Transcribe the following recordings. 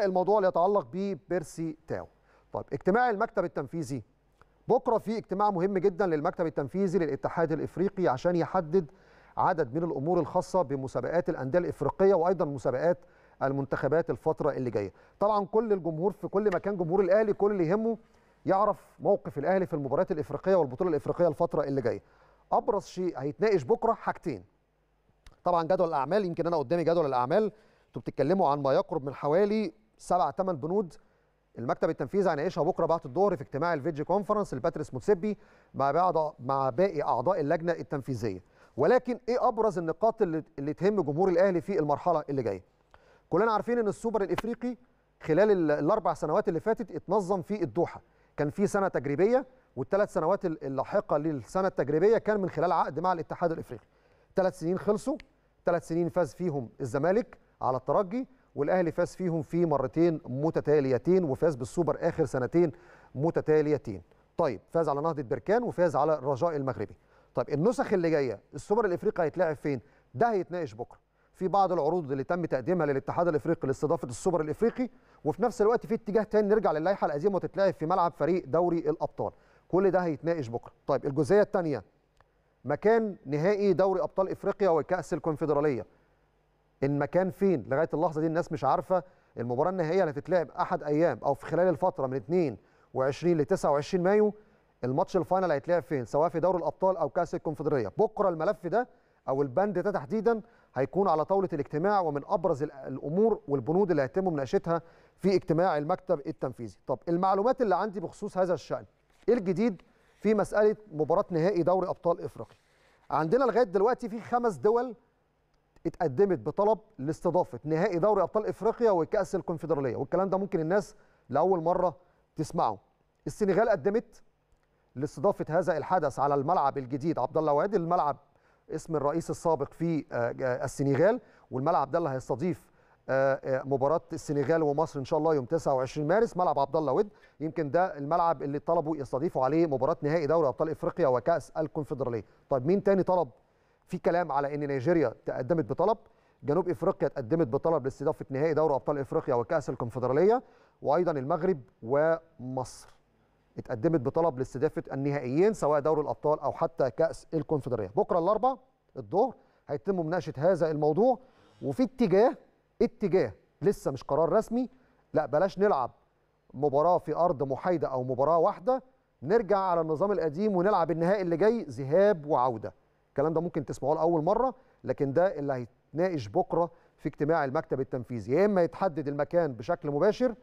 الموضوع اللي يتعلق ببيرسي تاو طيب اجتماع المكتب التنفيذي بكره في اجتماع مهم جدا للمكتب التنفيذي للاتحاد الافريقي عشان يحدد عدد من الامور الخاصه بمسابقات الانديه الافريقيه وايضا مسابقات المنتخبات الفتره اللي جايه طبعا كل الجمهور في كل مكان جمهور الاهلي كل اللي يهمه يعرف موقف الاهلي في المباريات الافريقيه والبطوله الافريقيه الفتره اللي جايه ابرز شيء هيتناقش بكره حاجتين طبعا جدول الاعمال يمكن انا قدامي جدول الاعمال انتوا بتتكلموا عن ما يقرب من حوالي سبع ثمان بنود المكتب التنفيذي هنعيشها بكره بعد الظهر في اجتماع الفيجي كونفرنس لباتريس موتسيبي مع بعض مع باقي اعضاء اللجنه التنفيذيه ولكن ايه ابرز النقاط اللي, اللي تهم جمهور الاهلي في المرحله اللي جايه كلنا عارفين ان السوبر الافريقي خلال الاربع سنوات اللي فاتت اتنظم في الدوحه كان في سنه تجريبيه والثلاث سنوات اللاحقه للسنه التجريبيه كان من خلال عقد مع الاتحاد الافريقي ثلاث سنين خلصوا ثلاث سنين فاز فيهم الزمالك على الترجي والاهلي فاز فيهم في مرتين متتاليتين وفاز بالسوبر اخر سنتين متتاليتين طيب فاز على نهضه بركان وفاز على الرجاء المغربي طيب النسخ اللي جايه السوبر الافريقي هيتلعب فين ده هيتناقش بكره في بعض العروض اللي تم تقديمها للاتحاد الافريقي لاستضافه السوبر الافريقي وفي نفس الوقت في اتجاه تاني نرجع للائحه القديمه وتتلعب في ملعب فريق دوري الابطال كل ده هيتناقش بكره طيب الجزئيه الثانيه مكان نهائي دوري ابطال افريقيا وكاس الكونفدراليه المكان فين لغايه اللحظه دي الناس مش عارفه المباراه النهائيه اللي هتتلعب احد ايام او في خلال الفتره من 22 ل 29 مايو الماتش الفاينل هيتلعب فين سواء في دوري الابطال او كاس الكونفدراليه بكره الملف ده او البند ده تحديدا هيكون على طاوله الاجتماع ومن ابرز الامور والبنود اللي هيتم مناقشتها في اجتماع المكتب التنفيذي طب المعلومات اللي عندي بخصوص هذا الشان ايه الجديد في مساله مباراه نهائي دوري ابطال افريقيا عندنا لغايه دلوقتي في خمس دول اتقدمت بطلب لاستضافه نهائي دوري ابطال افريقيا وكاس الكونفدراليه والكلام ده ممكن الناس لاول مره تسمعه السنغال قدمت لاستضافه هذا الحدث على الملعب الجديد عبد الله وادي الملعب اسم الرئيس السابق في آه، السنغال والملعب ده اللي هيستضيف آه، آه، مباراه السنغال ومصر ان شاء الله يوم 29 مارس ملعب عبد الله ود يمكن ده الملعب اللي طلبوا يستضيفوا عليه مباراه نهائي دوري ابطال افريقيا وكاس الكونفدراليه طيب مين تاني طلب في كلام على ان نيجيريا تقدمت بطلب جنوب افريقيا تقدمت بطلب لاستضافه نهائي دوري ابطال افريقيا وكاس الكونفدراليه وايضا المغرب ومصر اتقدمت بطلب لاستضافه النهائيين سواء دوري الابطال او حتى كاس الكونفدراليه بكره الاربعاء الظهر هيتم مناقشه هذا الموضوع وفي اتجاه اتجاه لسه مش قرار رسمي لا بلاش نلعب مباراه في ارض محايده او مباراه واحده نرجع على النظام القديم ونلعب النهائي اللي جاي ذهاب وعوده الكلام ده ممكن تسمعوه لاول مره لكن ده اللي هيتناقش بكره في اجتماع المكتب التنفيذي يا اما يتحدد المكان بشكل مباشر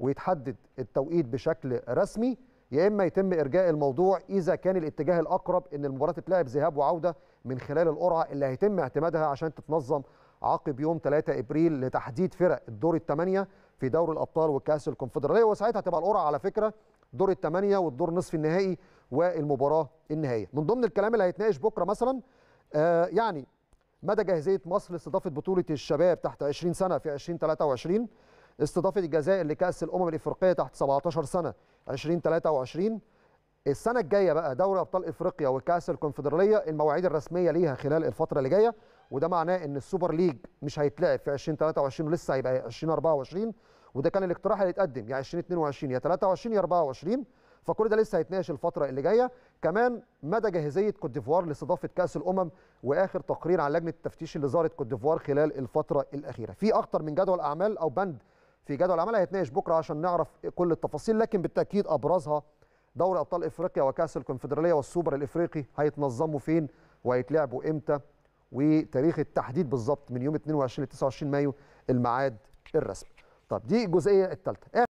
ويتحدد التوقيت بشكل رسمي يا اما يتم ارجاء الموضوع اذا كان الاتجاه الاقرب ان المباراه تتلعب ذهاب وعوده من خلال القرعه اللي هيتم اعتمادها عشان تتنظم عقب يوم 3 ابريل لتحديد فرق الدور الثمانيه في دوري الابطال وكاس الكونفدراليه وساعتها هتبقى القرعه على فكره دور الثمانيه والدور نصف النهائي والمباراه النهائيه من ضمن الكلام اللي هيتناقش بكره مثلا آه يعني مدى جاهزيه مصر لاستضافه بطوله الشباب تحت 20 سنه في 2023 استضافه الجزائر لكاس الامم الافريقيه تحت 17 سنه 2023 السنه الجايه بقى دوري ابطال افريقيا وكاس الكونفدراليه المواعيد الرسميه ليها خلال الفتره اللي جايه وده معناه ان السوبر ليج مش هيتلعب في 2023 ولسه هيبقى 2024 وده كان الاقتراح اللي اتقدم يا 2022 يا 23 يا 24 فكل ده لسه هيتناقش الفتره اللي جايه كمان مدى جاهزيه كوت ديفوار لاستضافه كاس الامم واخر تقرير عن لجنه التفتيش اللي زارت كوت ديفوار خلال الفتره الاخيره في اكتر من جدول اعمال او بند في جدول اعمال هيتناقش بكره عشان نعرف كل التفاصيل لكن بالتاكيد ابرزها دوري ابطال افريقيا وكاس الكونفدراليه والسوبر الافريقي هيتنظموا فين وهيتلعبوا امتى وتاريخ التحديد بالظبط من يوم 22 ل 29 مايو الميعاد الرسمي طب دي الجزئيه الثالثه